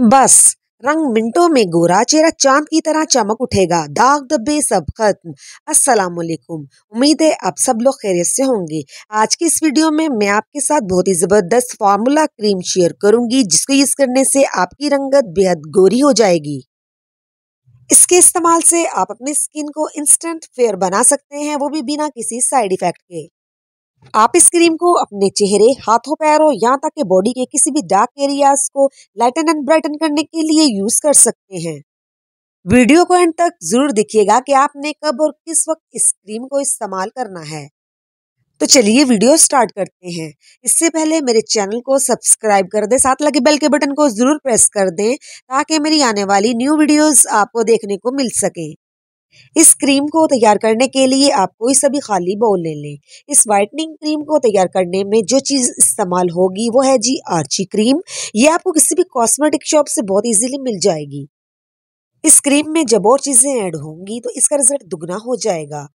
बस रंग मिनटों में गोरा चेहरा चांद की तरह चमक उठेगा दाग दबे सब खत्म अस्सलाम वालेकुम उम्मीद है आप सब लोग खैरियत से होंगे आज की इस वीडियो में मैं आपके साथ बहुत ही ज़बरदस्त फार्मूला क्रीम शेयर करूंगी जिसको यूज़ करने से आपकी रंगत बेहद गोरी हो जाएगी इसके इस्तेमाल से आप अपनी स्किन को इंस्टेंट फेयर बना सकते हैं वो भी बिना किसी साइड इफ़ेक्ट के आप इस क्रीम को अपने चेहरे हाथों पैरों यहाँ तक के बॉडी के किसी भी डार्क एरियाज को लाइटन एंड ब्राइटन करने के लिए यूज कर सकते हैं वीडियो को एंड तक जरूर देखिएगा कि आपने कब और किस वक्त इस क्रीम को इस्तेमाल करना है तो चलिए वीडियो स्टार्ट करते हैं इससे पहले मेरे चैनल को सब्सक्राइब कर दें साथ लगे बेल के बटन को ज़रूर प्रेस कर दें ताकि मेरी आने वाली न्यू वीडियोज आपको देखने को मिल सकें इस क्रीम को तैयार करने के लिए आप कोई सभी खाली बाउल ले लें इस वाइटनिंग क्रीम को तैयार करने में जो चीज़ इस्तेमाल होगी वो है जी आर्ची क्रीम ये आपको किसी भी कॉस्मेटिक शॉप से बहुत इजीली मिल जाएगी इस क्रीम में जब और चीज़ें ऐड होंगी तो इसका रिजल्ट दुगना हो जाएगा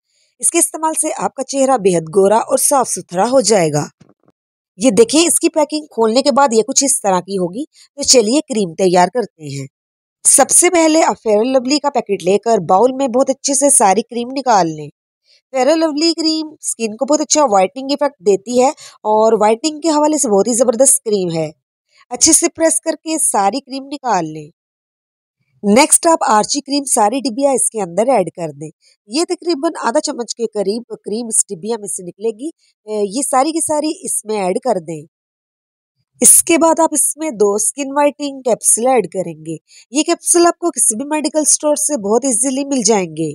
इसके इस्तेमाल से आपका चेहरा बेहद गोरा और साफ सुथरा हो जाएगा ये देखें इसकी पैकिंग खोलने के बाद ये कुछ इस तरह की होगी तो चलिए क्रीम तैयार करते हैं सबसे पहले आप फेयर लवली का पैकेट लेकर बाउल में बहुत अच्छे से सारी क्रीम निकाल लें फेयर लवली क्रीम स्किन को बहुत अच्छा वाइटनिंग इफेक्ट देती है और वाइटनिंग के हवाले से बहुत ही ज़बरदस्त क्रीम है अच्छे से प्रेस करके सारी क्रीम निकाल लें नेक्स्ट आप आर्ची क्रीम सारी डिबिया इसके अंदर ऐड कर दें ये तकरीबन आधा चम्मच के करीब क्रीम इस डिबिया में से निकलेगी ये सारी की सारी इसमें ऐड कर दें इसके बाद आप इसमें दो स्किन वाइटिंग कैप्सूल ऐड करेंगे ये कैप्सूल आपको किसी भी मेडिकल स्टोर से बहुत इजीली मिल जाएंगे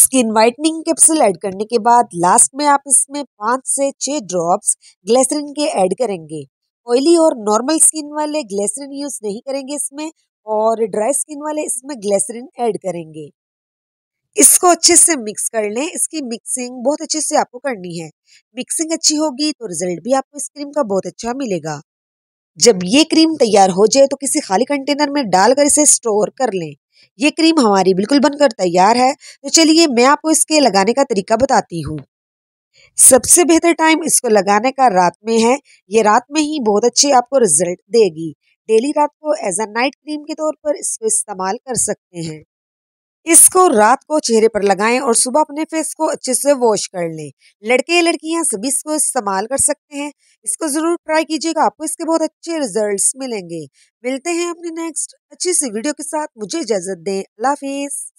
स्किन वाइटनिंग कैप्सूल ऐड करने के बाद लास्ट में आप इसमें पाँच से छह ड्रॉप्स ग्लेसरिन के ऐड करेंगे ऑयली और नॉर्मल स्किन वाले ग्लेसरिन यूज़ नहीं करेंगे इसमें और ड्राई स्किन वाले इसमें ग्लेसरिन ऐड करेंगे इसको अच्छे से मिक्स कर लें इसकी मिक्सिंग बहुत अच्छे से आपको करनी है मिक्सिंग अच्छी होगी तो रिजल्ट भी आपको इस क्रीम का बहुत अच्छा मिलेगा जब ये क्रीम तैयार हो जाए तो किसी खाली कंटेनर में डालकर इसे स्टोर कर लें ये क्रीम हमारी बिल्कुल बनकर तैयार है तो चलिए मैं आपको इसके लगाने का तरीका बताती हूँ सबसे बेहतर टाइम इसको लगाने का रात में है ये रात में ही बहुत अच्छे आपको रिजल्ट देगी डेली रात को एज अ नाइट क्रीम के तौर पर इसको इस्तेमाल कर सकते हैं इसको रात को चेहरे पर लगाएं और सुबह अपने फेस को अच्छे से वॉश कर लें लड़के लड़कियां सभी इसको इस्तेमाल कर सकते हैं इसको ज़रूर ट्राई कीजिएगा आपको इसके बहुत अच्छे रिजल्ट्स मिलेंगे मिलते हैं अपने नेक्स्ट अच्छी सी वीडियो के साथ मुझे इजाज़त दें अल्लाह हाफिज़